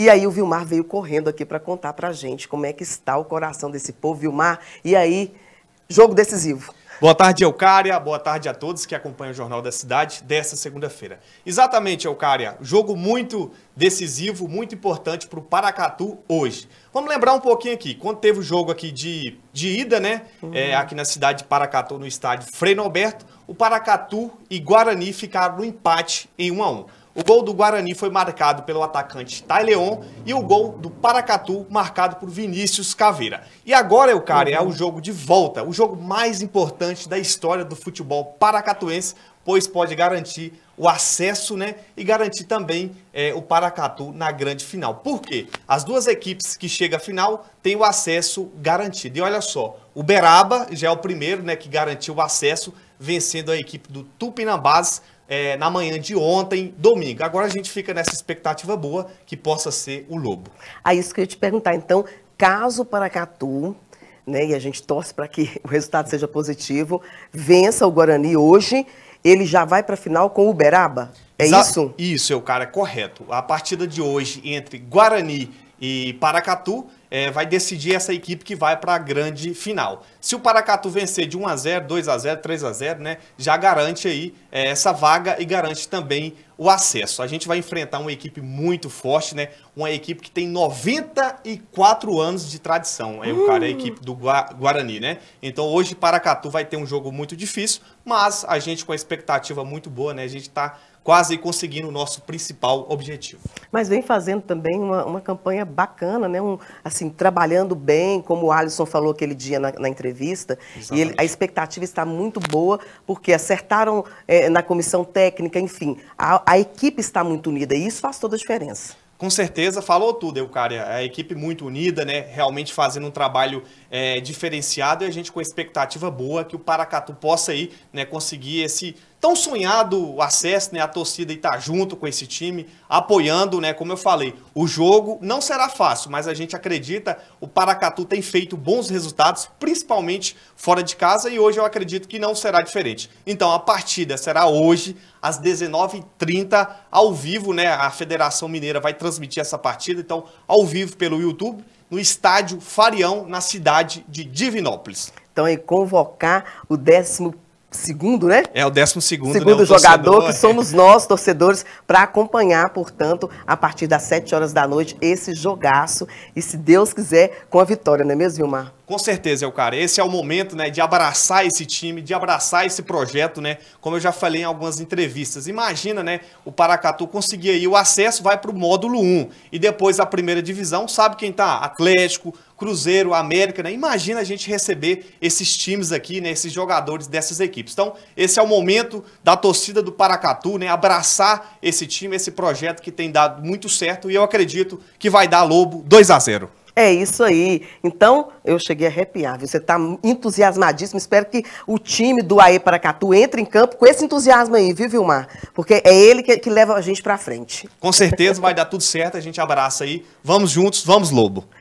E aí o Vilmar veio correndo aqui para contar para a gente como é que está o coração desse povo. Vilmar, e aí, jogo decisivo. Boa tarde, Eucária. Boa tarde a todos que acompanham o Jornal da Cidade dessa segunda-feira. Exatamente, Eucária. Jogo muito decisivo, muito importante para o Paracatu hoje. Vamos lembrar um pouquinho aqui, quando teve o jogo aqui de, de ida, né? Uhum. É, aqui na cidade de Paracatu, no estádio Frei Alberto, o Paracatu e Guarani ficaram no empate em 1 a 1 o gol do Guarani foi marcado pelo atacante Taileon e o gol do Paracatu marcado por Vinícius Caveira. E agora, o cara, é uhum. o jogo de volta, o jogo mais importante da história do futebol paracatuense, pois pode garantir o acesso né, e garantir também é, o Paracatu na grande final. Por quê? As duas equipes que chegam à final têm o acesso garantido. E olha só, o Beraba já é o primeiro né, que garantiu o acesso, vencendo a equipe do Tupinambás é, na manhã de ontem, domingo. Agora a gente fica nessa expectativa boa que possa ser o Lobo. É isso que eu ia te perguntar, então, caso o Paracatu, né, e a gente torce para que o resultado seja positivo, vença o Guarani hoje ele já vai para a final com o Uberaba? É Exa isso? Isso, é o cara correto. A partida de hoje entre Guarani e Paracatu é, vai decidir essa equipe que vai para a grande final. Se o Paracatu vencer de 1 a 0, 2 a 0, 3 a 0, né, já garante aí é, essa vaga e garante também o acesso. A gente vai enfrentar uma equipe muito forte, né? Uma equipe que tem 94 anos de tradição. É o cara, é a hum. equipe do Guarani, né? Então hoje Paracatu vai ter um jogo muito difícil, mas a gente com a expectativa muito boa, né? A gente está quase conseguindo o nosso principal objetivo. Mas vem fazendo também uma, uma campanha bacana, né? Um, assim, assim, trabalhando bem, como o Alisson falou aquele dia na, na entrevista. Exatamente. E ele, a expectativa está muito boa, porque acertaram é, na comissão técnica, enfim. A, a equipe está muito unida e isso faz toda a diferença com certeza falou tudo, Eucária. A equipe muito unida, né? Realmente fazendo um trabalho é, diferenciado e a gente com expectativa boa que o Paracatu possa aí, né, conseguir esse tão sonhado o acesso, né? A torcida está junto com esse time, apoiando, né? Como eu falei, o jogo não será fácil, mas a gente acredita o Paracatu tem feito bons resultados, principalmente fora de casa, e hoje eu acredito que não será diferente. Então a partida será hoje às 19h30 ao vivo, né? A Federação Mineira vai transmitir essa partida, então ao vivo pelo YouTube no estádio Farião na cidade de Divinópolis. Então é convocar o 11 segundo, né? É o décimo segundo, né? segundo né? o jogador torcedor, que é. somos nós, torcedores, para acompanhar, portanto, a partir das 7 horas da noite, esse jogaço. E se Deus quiser, com a vitória, não é mesmo, Vilmar? Com certeza, é o cara. Esse é o momento, né, de abraçar esse time, de abraçar esse projeto, né? Como eu já falei em algumas entrevistas. Imagina, né, o Paracatu conseguir aí o acesso, vai para o módulo 1 e depois a primeira divisão, sabe quem tá? Atlético, Cruzeiro, América, né? Imagina a gente receber esses times aqui, né? Esses jogadores dessas equipes. Então, esse é o momento da torcida do Paracatu, né? Abraçar esse time, esse projeto que tem dado muito certo e eu acredito que vai dar Lobo 2 a 0. É isso aí. Então, eu cheguei a arrepiar. Você está entusiasmadíssimo. Espero que o time do AE Paracatu entre em campo com esse entusiasmo aí, viu, Vilmar? Porque é ele que, que leva a gente para frente. Com certeza vai dar tudo certo. A gente abraça aí. Vamos juntos, vamos, Lobo.